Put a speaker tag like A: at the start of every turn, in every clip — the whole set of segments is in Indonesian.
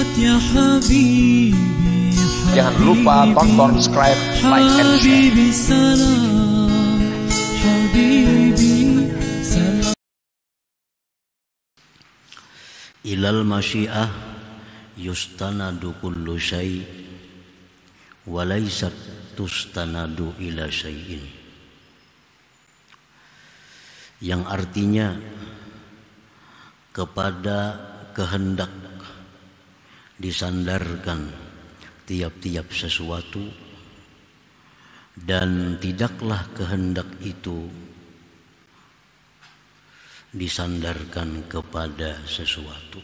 A: Ya Jangan lupa tonton, subscribe, like, and share. Ilal masyiah yustanadu kullu syai walaysat tustanadu ila syai'in yang artinya kepada kehendak disandarkan tiap-tiap sesuatu dan tidaklah kehendak itu disandarkan kepada sesuatu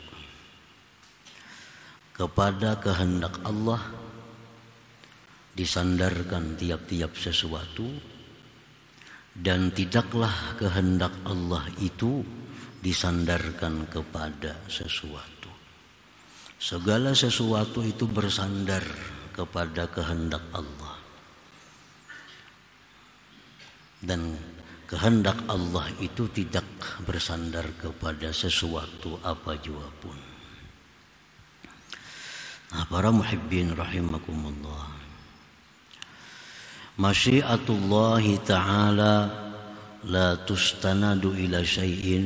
A: kepada kehendak Allah disandarkan tiap-tiap sesuatu dan tidaklah kehendak Allah itu disandarkan kepada sesuatu Segala sesuatu itu bersandar kepada kehendak Allah. Dan kehendak Allah itu tidak bersandar kepada sesuatu apa jua pun. Nah, para muhibbin rahimakumullah. Masyiatullahi ta'ala la tustanadu ila syai'in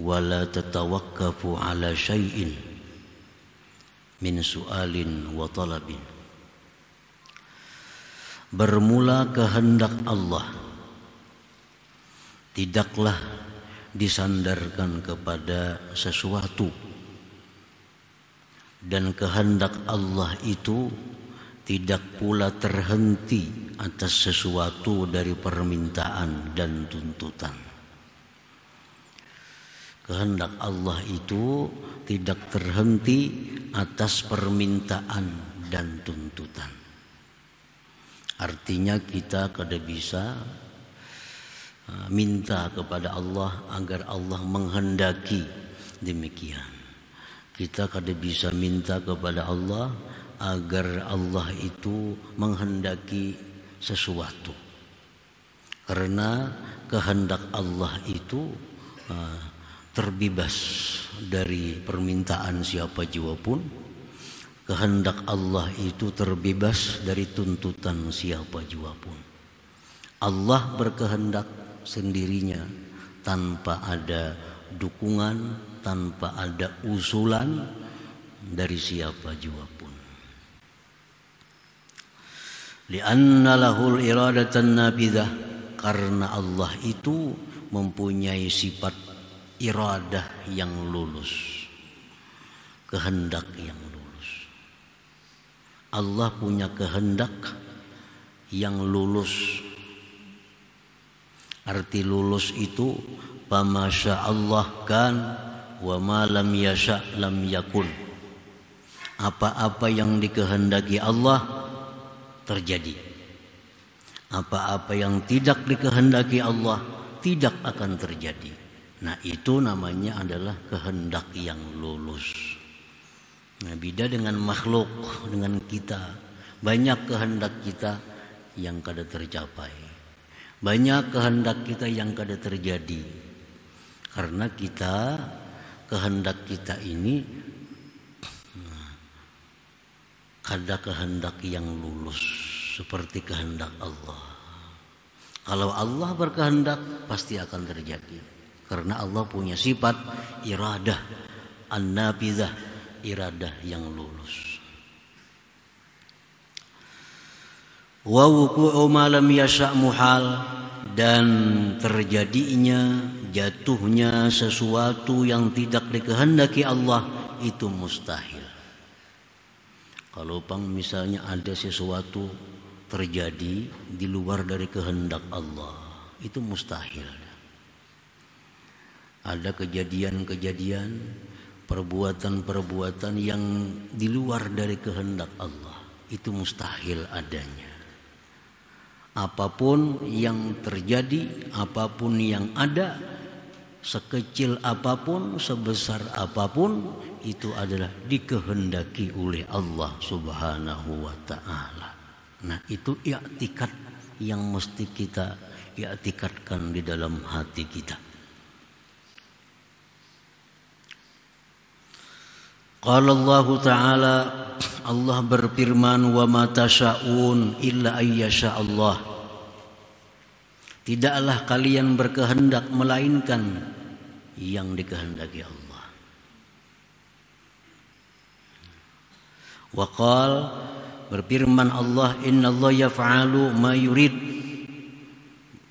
A: wa la tatawakkafu ala syai'in min su'alin wa talabin bermula kehendak Allah tidaklah disandarkan kepada sesuatu dan kehendak Allah itu tidak pula terhenti atas sesuatu dari permintaan dan tuntutan kehendak Allah itu tidak terhenti atas permintaan dan tuntutan. Artinya kita kada bisa uh, minta kepada Allah agar Allah menghendaki demikian. Kita kada bisa minta kepada Allah agar Allah itu menghendaki sesuatu. Karena kehendak Allah itu uh, Terbebas dari permintaan siapa jiwa pun kehendak Allah itu terbebas dari tuntutan siapa jiwa pun Allah berkehendak sendirinya tanpa ada dukungan tanpa ada usulan dari siapa jiwa pun li'anna lahul iradatan nabidah karena Allah itu mempunyai sifat iradah yang lulus, kehendak yang lulus. Allah punya kehendak yang lulus. Arti lulus itu pamasya Allah kan wa ma lam yasha lam yakun. Apa-apa yang dikehendaki Allah terjadi. Apa-apa yang tidak dikehendaki Allah tidak akan terjadi. Nah itu namanya adalah kehendak yang lulus. Nah beda dengan makhluk, dengan kita. Banyak kehendak kita yang kada tercapai. Banyak kehendak kita yang kada terjadi. Karena kita, kehendak kita ini kada kehendak yang lulus seperti kehendak Allah. Kalau Allah berkehendak pasti akan terjadi. Karena Allah punya sifat iradah an nabizah iradah yang lulus. Wa wuku'u ma lam yasha' muhal dan terjadinya jatuhnya sesuatu yang tidak dikehendaki Allah itu mustahil. Kalau pang misalnya ada sesuatu terjadi di luar dari kehendak Allah, itu mustahil. Ada kejadian-kejadian, perbuatan-perbuatan yang di luar dari kehendak Allah. Itu mustahil adanya. Apapun yang terjadi, apapun yang ada, sekecil apapun, sebesar apapun, itu adalah dikehendaki oleh Allah Subhanahu wa taala. Nah, itu i'tikad yang mesti kita i'tikadkan di dalam hati kita. Qala Allah Ta'ala Allah berfirman wa ma tasyaun illa ayyasha Allah. Tidaklah kalian berkehendak melainkan yang dikehendaki Allah. Wa qal berfirman Allah inna Allah yaf'alu ma yurid.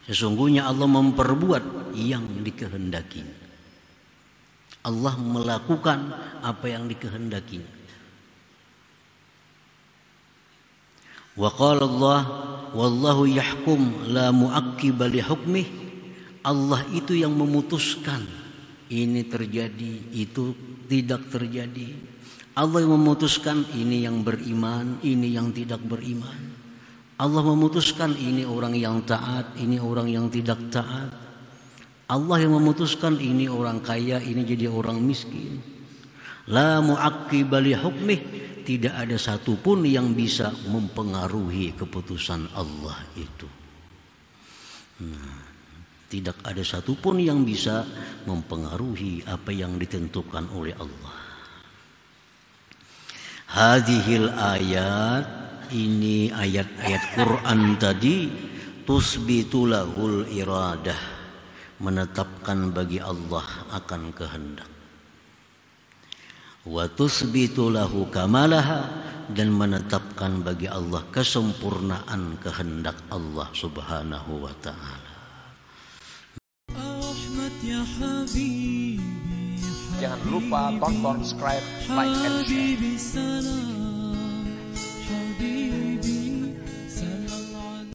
A: Sesungguhnya Allah memperbuat yang dikehendakinya. Allah melakukan apa yang dikehendakinya. Wa qala Allah wallahu yahkum la muakkiba li hukmih. Allah itu yang memutuskan ini terjadi, itu tidak terjadi. Allah yang memutuskan ini yang beriman, ini yang tidak beriman. Allah memutuskan ini orang yang taat, ini orang yang tidak taat. Allah yang memutuskan ini orang kaya, ini jadi orang miskin. La mu'aqqibali hukmih, tidak ada satupun yang bisa mempengaruhi keputusan Allah itu. Nah, tidak ada satupun yang bisa mempengaruhi apa yang ditentukan oleh Allah. Hadihil ayat ini ayat-ayat Quran tadi tusbitulahul iradah menetapkan bagi Allah akan kehendak wa tusbitu lahu kamalaha dan menetapkan bagi Allah kesempurnaan kehendak Allah Subhanahu wa taala. Ya Jangan lupa tonton, subscribe, like, and share.